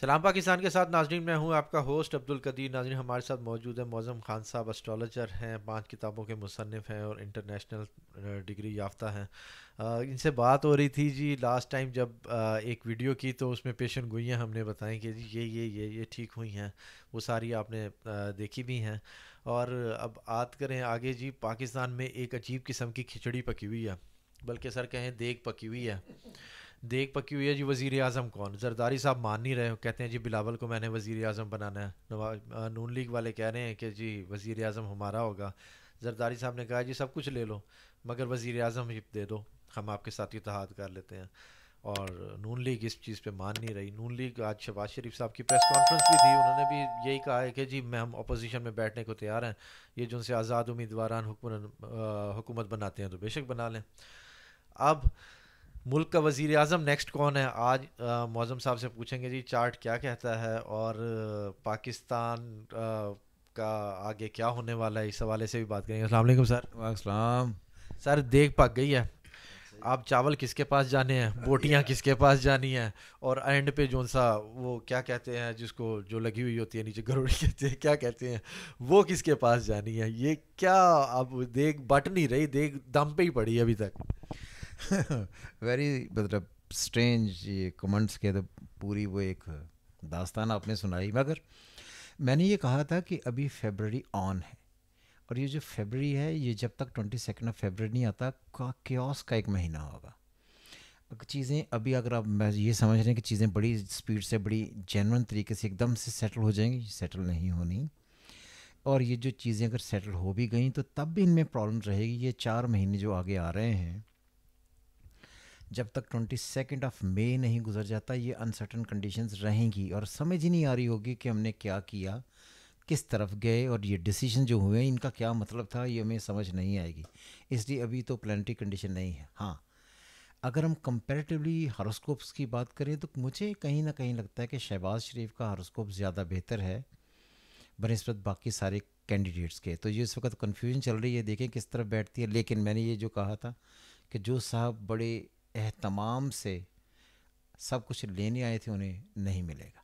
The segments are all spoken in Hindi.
सलाम पाकिस्तान के साथ नाजरीन मैं हूँ आपका होस्ट अब्दुल कदीर नाजरीन हमारे साथ मौजूद है मौजम खान साहब एस्ट्रोलॉजर हैं पांच किताबों के मुसनफ़ हैं और इंटरनेशनल डिग्री याफ्ता हैं इनसे बात हो रही थी जी लास्ट टाइम जब आ, एक वीडियो की तो उसमें पेशन गोइयाँ हमने बताएं कि जी ये ये ये ये ठीक हुई हैं वो सारी आपने आ, देखी भी हैं और अब बात करें आगे जी पाकिस्तान में एक अजीब किस्म की खिचड़ी पकी हुई है बल्कि सर कहें देख पकी हुई है देख पकी हुई है जी वजीर अजम कौन जरदारी साहब मान नहीं रहे हो कहते हैं जी बिलावल को मैंने वजीर अजम बनाना है नवाज नून लीग वाले कह रहे हैं कि जी वजीर अजम हमारा होगा जरदारी साहब ने कहा जी सब कुछ ले लो मगर वजीर अजम ही दे दो हम आपके साथ इतिहाद कर लेते हैं और नून लीग इस चीज़ पे मान नहीं रही नून लीग आज शहबाज शरीफ साहब की प्रेस कॉन्फ्रेंस भी थी उन्होंने भी यही कहा है कि जी मैं हम अपोजिशन में बैठने को तैयार हैं ये जो उनसे आज़ाद उम्मीदवार हुकूमत बनाते हैं तो बेशक बना लें अब मुल्क का वज़ी अजम नेक्स्ट कौन है आज मौजम साहब से पूछेंगे जी चार्ट क्या कहता है और पाकिस्तान आ, का आगे क्या होने वाला है इस हवाले से भी बात करेंगे अल्लाम सर वाम सर देख पक गई है आप चावल किसके पास जाने हैं बोटियाँ किसके पास जानी हैं और एंड पे जो सा वो क्या कहते हैं जिसको जो लगी हुई होती है नीचे गरोड़ी कहते हैं क्या कहते हैं वो किसके पास जानी है ये क्या अब देख बट नहीं रही देख दम पे ही पड़ी अभी तक वेरी मतलब स्ट्रेंज ये कमेंट्स के तो पूरी वो एक दास्तान आपने सुनाई मगर मैंने ये कहा था कि अभी फेबररी ऑन है और ये जो फेबररी है ये जब तक ट्वेंटी सेकेंड ऑफ फेबररी नहीं आता का क्योस का एक महीना होगा चीज़ें अभी अगर आप मैं ये समझ रहे हैं कि चीज़ें बड़ी स्पीड से बड़ी जेनवन तरीके से एकदम से सेटल हो जाएंगी सेटल नहीं होनी और ये जो चीज़ें अगर सेटल हो भी गई तो तब भी इनमें प्रॉब्लम रहेगी ये चार महीने जो आगे आ रहे हैं जब तक ट्वेंटी सेकेंड ऑफ मे नहीं गुजर जाता ये अनसर्टन कंडीशंस रहेंगी और समझ ही नहीं आ रही होगी कि हमने क्या किया किस तरफ गए और ये डिसीजन जो हुए इनका क्या मतलब था ये हमें समझ नहीं आएगी इसलिए अभी तो प्लानटी कंडीशन नहीं है हाँ अगर हम कंपेरेटिवली हॉरोस्कोप्स की बात करें तो मुझे कहीं ना कहीं लगता है कि शहबाज शरीफ का हॉरोस्कोप ज़्यादा बेहतर है बनस्बत बाकी सारे कैंडिडेट्स के तो ये इस वक्त कन्फ्यूजन चल रही है देखें किस तरफ बैठती है लेकिन मैंने ये जो कहा था कि जो साहब बड़े एहतमाम से सब कुछ लेने आए थे उन्हें नहीं मिलेगा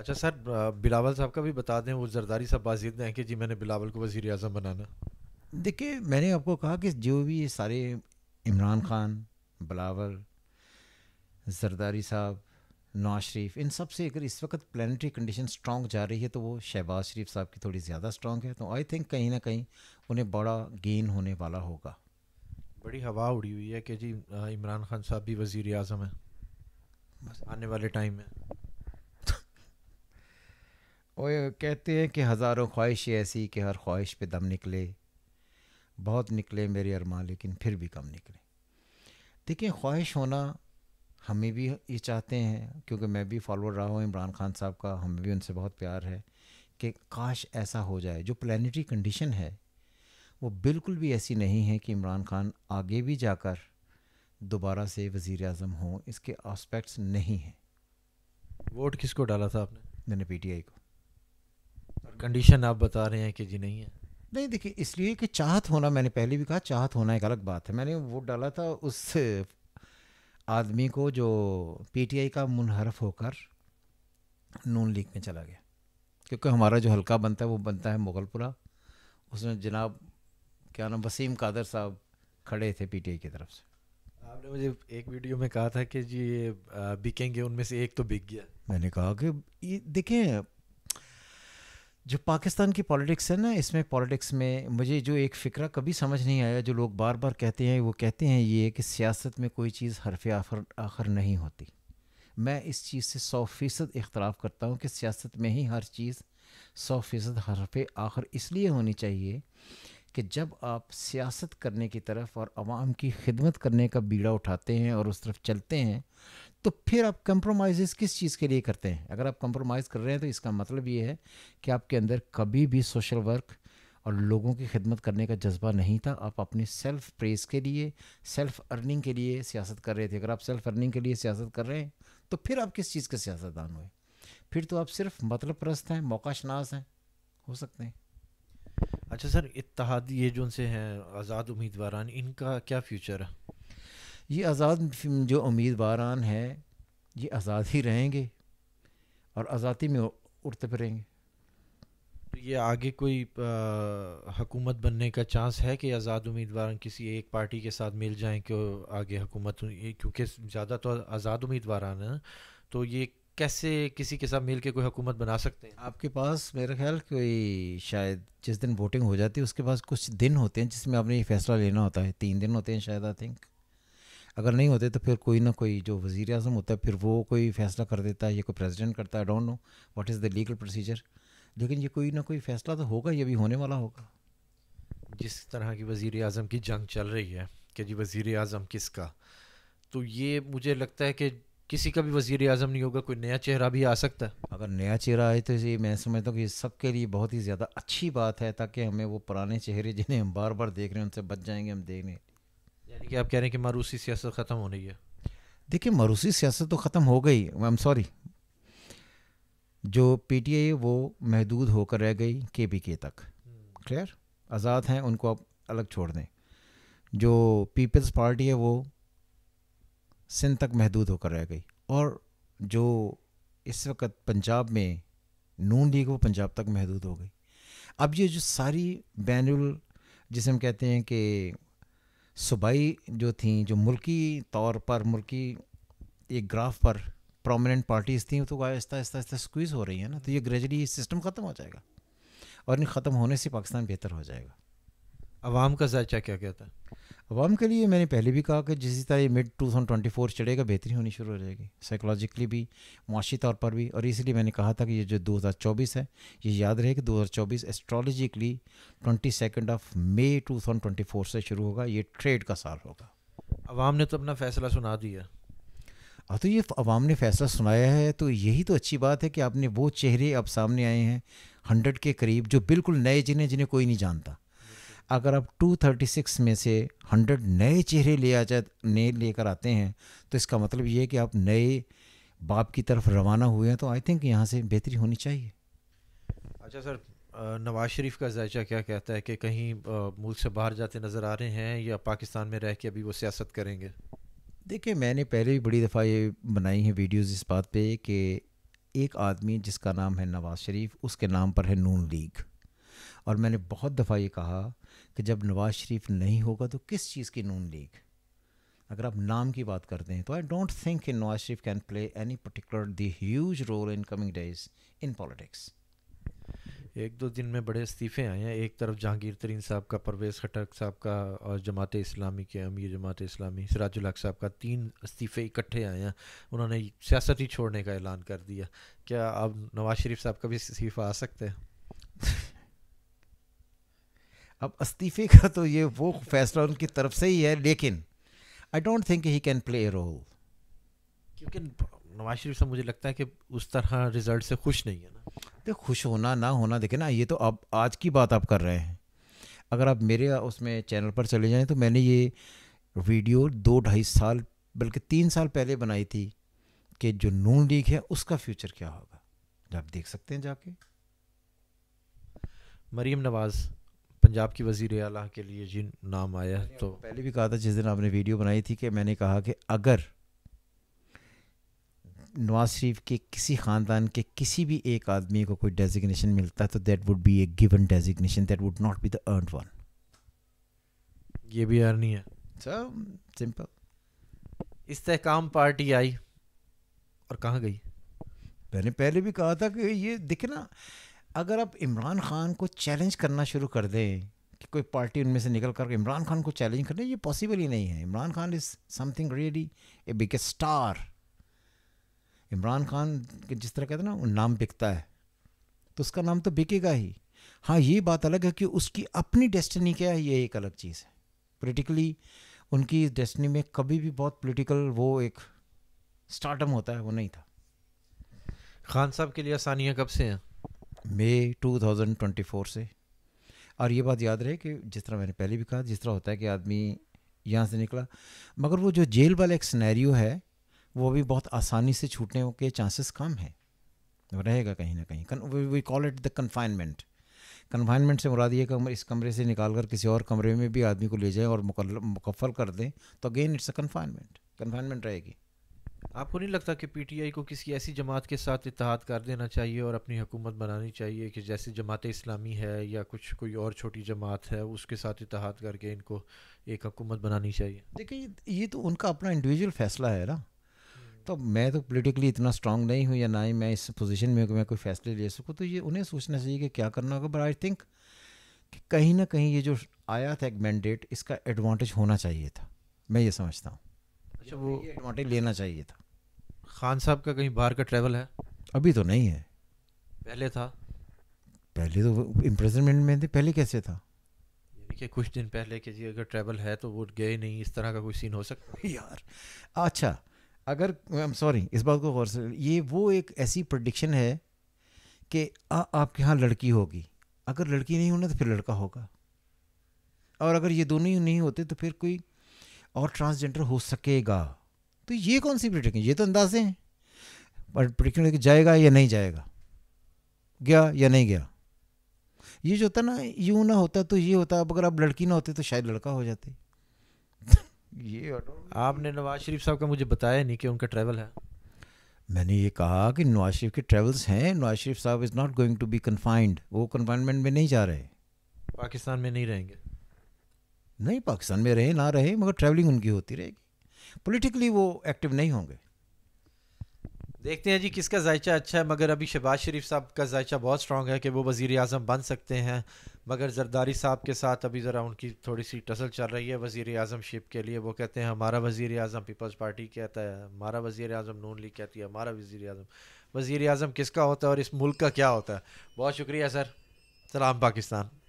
अच्छा सर बिलावल साहब का भी बता दें वो जरदारी साहब बाजीद हैं कि जी मैंने बिलावल को वज़ी अजम बनाना देखिए मैंने आपको कहा कि जो भी ये सारे इमरान खान बिलावल जरदारी साहब नवाज शरीफ इन सब से अगर इस वक्त प्लानटरी कंडीशन स्ट्रॉग जा रही है तो वो शहबाज शरीफ साहब की थोड़ी ज़्यादा स्ट्रॉग है तो आई थिंक कहीं ना कहीं उन्हें बड़ा गेन होने वाला होगा बड़ी हवा उड़ी हुई है कि जी इमरान खान साहब भी वज़ी अजम हैं आने वाले टाइम में वो कहते हैं कि हज़ारों ख्वाहिश ऐसी कि हर ख्वाहिश पे दम निकले बहुत निकले मेरे अरमा लेकिन फिर भी कम निकले देखिए ख्वाहिश होना हमें भी ये चाहते हैं क्योंकि मैं भी फॉलोअर रहा हूँ इमरान खान साहब का हमें भी उनसे बहुत प्यार है कि काश ऐसा हो जाए जो प्लानिटरी कंडीशन है वो बिल्कुल भी ऐसी नहीं है कि इमरान खान आगे भी जाकर दोबारा से वज़ी अजम हों इसके आस्पेक्ट्स नहीं हैं वोट किसको डाला था आपने मैंने आई को कंडीशन आप बता रहे हैं कि जी नहीं है नहीं देखिए इसलिए कि चाहत होना मैंने पहले भी कहा चाहत होना एक अलग बात है मैंने वोट डाला था उस आदमी को जो पीटीआई का मुनहरफ होकर नून लीग में चला गया क्योंकि हमारा जो हल्का बनता है वो बनता है मुगलपुरा उसमें जनाब क्या नाम वसीम कादर साहब खड़े थे पीटीआई की तरफ से आपने मुझे एक वीडियो में कहा था कि जी ये बिकेंगे उनमें से एक तो बिक गया मैंने कहा कि ये देखें जो पाकिस्तान की पॉलिटिक्स है ना इसमें पॉलिटिक्स में मुझे जो एक फ़िक्रा कभी समझ नहीं आया जो लोग बार बार कहते हैं वो कहते हैं ये कि सियासत में कोई चीज़ हरफ आखर आखिर नहीं होती मैं इस चीज़ से सौ फ़ीसद इख्तलाफ करता हूँ कि सियासत में ही हर चीज़ सौ फ़ीसद हरफ आखिर इसलिए होनी चाहिए कि जब आप सियासत करने की तरफ और आवाम की खिदमत करने का बीड़ा उठाते हैं और उस तरफ चलते हैं तो फिर आप कंप्रोमाइज़ किस चीज़ के लिए करते हैं अगर आप कंप्रोमाइज़ कर रहे हैं तो इसका मतलब ये है कि आपके अंदर कभी भी सोशल वर्क और लोगों की खिदमत करने का जज्बा नहीं था आप अपनी सेल्फ़ प्रेस के लिए सेल्फ़ अर्निंग के लिए सियासत कर रहे थे अगर आप सेल्फ़ अर्निंग के लिए सियासत कर रहे हैं तो फिर आप किस चीज़ के सियासतदान हुए फिर तो आप सिर्फ मतलब प्रस्त हैं मौका शनास हैं हो सकते हैं अच्छा सर इतिहाद ये जो उनसे हैं आज़ाद उम्मीदवारान इनका क्या फ्यूचर है ये आज़ाद जो उम्मीदवारान हैं ये आज़ाद ही रहेंगे और आज़ादी में उड़ते फिरेंगे तो ये आगे कोई हकूमत बनने का चांस है कि आज़ाद उम्मीदवार किसी एक पार्टी के साथ मिल जाएं कि आगे हुकूमत क्योंकि ज़्यादा तो आज़ाद उम्मीदवार हैं तो ये कैसे किसी के साथ मिल के कोई हुकूमत बना सकते हैं आपके पास मेरा ख्याल कोई शायद जिस दिन वोटिंग हो जाती है उसके पास कुछ दिन होते हैं जिसमें आपने ये फैसला लेना होता है तीन दिन होते हैं शायद आई थिंक अगर नहीं होते तो फिर कोई ना कोई जो वज़ी अजम होता है फिर वो कोई फैसला कर देता है या कोई प्रेजिडेंट करता है don't know what is the legal procedure लेकिन ये कोई ना कोई फैसला तो होगा ये भी होने वाला होगा जिस तरह की वज़ी अजम की जंग चल रही है कि जी वज़ी अजम किसका तो ये मुझे लगता है कि किसी का भी वजीर आजम नहीं होगा कोई नया चेहरा भी आ सकता है अगर नया चेहरा आए तो ये मैं समझता हूँ कि सबके लिए बहुत ही ज़्यादा अच्छी बात है ताकि हमें वो पुराने चेहरे जिन्हें हम बार बार देख रहे हैं उनसे बच जाएंगे हम देखने यानी कि आप कह रहे हैं कि मारूसी सियासत ख़त्म हो रही है देखिए मारूसी सियासत तो ख़त्म हो गई आई एम सॉरी जो पी टी आई वो महदूद होकर रह गई के पी के तक हम्म। क्लियर आज़ाद हैं उनको आप अलग छोड़ दें जो पीपल्स पार्टी है वो सिंध तक महदूद होकर रह गई और जो इस वक्त पंजाब में नून लीग वो पंजाब तक महदूद हो गई अब ये जो सारी बैनुल जिसे हम कहते हैं कि सूबाई जो थी जो मुल्की तौर पर मुल्की एक ग्राफ पर प्रोमिनेंट पार्टीज़ थी तो आहिस्ता आहिस्ता आहिस्ता स्क्वीज़ हो रही है ना तो ये ग्रेजुअली सिस्टम ख़त्म हो जाएगा और इन ख़त्म होने से पाकिस्तान बेहतर हो जाएगा आवाम का जायचा क्या कहता है आवाम के लिए मैंने पहले भी कहा कि जिस तरह ये mid two thousand twenty four चढ़ेगा बेहतरी होनी शुरू हो जाएगी साइकोलॉजिकली भी माशी तौर पर भी और इसलिए मैंने कहा था कि ये जो दो हज़ार चौबीस है ये याद रहे कि दो हज़ार चौबीस astrologically twenty second of May two thousand twenty four से शुरू होगा ये ट्रेड का साल होगा आवाम ने तो अपना फ़ैसला सुना दिया हाँ तो ये अवाम ने फैसला सुनाया है तो यही तो अच्छी बात है कि आपने वो चेहरे अब सामने आए हैं हंड्रेड के करीब जो बिल्कुल नए जिन्हें जिन्हें कोई नहीं जानता अगर आप 236 में से 100 नए चेहरे ले आ जाए नए लेकर आते हैं तो इसका मतलब ये है कि आप नए बाप की तरफ रवाना हुए हैं तो आई थिंक यहाँ से बेहतरी होनी चाहिए अच्छा सर नवाज शरीफ का जायचा क्या कहता है कि कहीं मुल्क से बाहर जाते नज़र आ रहे हैं या पाकिस्तान में रह के अभी वो सियासत करेंगे देखिए मैंने पहले भी बड़ी दफ़ा ये बनाई है वीडियोस इस बात पे कि एक आदमी जिसका नाम है नवाज़ शरीफ उसके नाम पर है नून लीग और मैंने बहुत दफ़ा ये कहा कि जब नवाज शरीफ नहीं होगा तो किस चीज़ की नून लीग अगर आप नाम की बात करते हैं तो I don't think Nawaz Sharif can play any particular the huge role in coming days in politics एक दो दिन में बड़े इस्तीफ़े आए हैं एक तरफ जहांगीर तरीन साहब का परवेज़ खटक साहब का और जमात इस्लामी के अमीर जमात इस्लामी सिराजुल साहब का तीन इस्तीफ़े इकट्ठे आए हैं उन्होंने सियासत ही छोड़ने का ऐलान कर दिया क्या अब नवाज़ शरीफ साहब का भी इस्तीफ़ा आ सकते हैं अब इस्तीफे का तो ये वो फैसला उनकी तरफ से ही है लेकिन I don't think he can play a role क्योंकि नवाज शरीफ साहब मुझे लगता है कि उस तरह रिजल्ट से खुश नहीं है ना देख खुश होना ना होना देखे ना ये तो आप आज की बात आप कर रहे हैं अगर आप मेरे उसमें चैनल पर चले जाएँ तो मैंने ये वीडियो दो ढाई साल बल्कि तीन साल पहले बनाई थी कि जो नून लीग है उसका फ्यूचर क्या होगा आप देख सकते हैं जाके मरीम नवाज़ पंजाब की वजीर अला के लिए जी नाम आया तो पहले भी कहा था जिस दिन आपने वीडियो बनाई थी कि मैंने कहा कि अगर नवाज शरीफ के किसी ख़ानदान के किसी भी एक आदमी को कोई डेजिग्नेशन मिलता तो that would be a given designation that would not be the earn one ये भी अर्न है सर सिंपल इस्तेकाम पार्टी आई और कहाँ गई मैंने पहले भी कहा था कि ये दिखना अगर आप इमरान खान को चैलेंज करना शुरू कर दें कि कोई पार्टी उनमें से निकल कर इमरान खान को चैलेंज दें ये पॉसिबल ही नहीं है Imran Khan is something really a biggest star Imran Khan के जिस तरह कहते हैं ना नाम बिकता है तो उसका नाम तो बिकेगा ही हाँ ये बात अलग है कि उसकी अपनी डेस्टिनी क्या है ये एक अलग चीज़ है पोलिटिकली उनकी डेस्टिनी में कभी भी बहुत पोलिटिकल वो एक स्टार्टम होता है वो नहीं था खान साहब के लिए आसानियाँ कब से हैं मे 2024 से और ये बात याद रहे कि जिस तरह मैंने पहले भी कहा जिस तरह होता है कि आदमी यहाँ से निकला मगर वो जो जेल वाला एक स्नैरियो है वो भी बहुत आसानी से छूटने के चांसेस कम है वो रहेगा कहीं ना कहीं we call it the confinement confinement से मुराद ये कमरे इस कमरे से निकाल कर किसी और कमरे में भी आदमी को ले जाएं और मुकफल कर दें तो again it's a confinement confinement रहेगी आपको नहीं लगता कि पीटीआई को किसी ऐसी जमात के साथ इतिहाद कर देना चाहिए और अपनी हुकूमत बनानी चाहिए कि जैसे जमात इस्लामी है या कुछ कोई और छोटी जमात है उसके साथ इतिहाद करके इनको एक हुकूमत बनानी चाहिए देखिए ये तो उनका अपना इंडिविजुअल फैसला है ना तो मैं तो पोलिटिकली इतना स्ट्रांग नहीं हूँ या ना ही मैं इस पोजिशन में हूँ कि मैं कोई फैसले ले सकूँ तो ये उन्हें सोचना चाहिए कि क्या करना होगा बट आई थिंक कहीं ना कहीं ये जो आया था एक मैंडेट इसका एडवांटेज होना चाहिए था मैं ये समझता हूँ अच्छा वो एडवांटेज लेना चाहिए था खान साहब का कहीं बाहर का ट्रैवल है अभी तो नहीं है पहले था पहले तो इम्प्रेजनमेंट में थे पहले कैसे था कि कुछ दिन पहले कि जी अगर ट्रैवल है तो वो गए नहीं इस तरह का कोई सीन हो सकता है यार अच्छा अगर आई एम सॉरी इस बात को गौर से ये वो एक ऐसी प्रडिक्शन है कि आपके यहाँ लड़की होगी अगर लड़की नहीं होना तो फिर लड़का होगा और अगर ये दोनों ही नहीं होते तो फिर कोई और ट्रांसजेंडर हो सकेगा तो ये कौन सी प्रिडिक्शन ये तो अंदाजे हैं पर प्रिडिक्शन जाएगा या नहीं जाएगा गया या नहीं गया ये जो होता ना यूँ ना होता तो ये होता अब अगर आप लड़की ना होते तो शायद लड़का हो जाते ये आपने नवाज शरीफ साहब का मुझे बताया नहीं कि उनका ट्रैवल है मैंने ये कहा कि नवाज शरीफ के ट्रेवल्स हैं नवाज शरीफ साहब is not going to be confined वो कन्फाइनमेंट में नहीं जा रहे पाकिस्तान में नहीं रहेंगे नहीं पाकिस्तान में रहे ना रहे मगर ट्रैवलिंग उनकी होती रहेगी पॉलिटिकली वो एक्टिव नहीं होंगे देखते हैं जी किसका जायचा अच्छा है मगर अभी शहबाज शरीफ साहब का जायचा बहुत स्ट्रांग है कि वो वज़ी अजम बन सकते हैं मगर जरदारी साहब के साथ अभी ज़रा उनकी थोड़ी सी टसल चल रही है वज़ी अजम शिप के लिए वो कहते हैं हमारा वज़ी अजम पीपल्स पार्टी कहता है हमारा वज़ी अजम नून लीग कहती है हमारा वज़ी अजम वज़ी अजम किसका होता है और इस मुल्क का क्या होता है बहुत शुक्रिया सर सलाम पाकिस्तान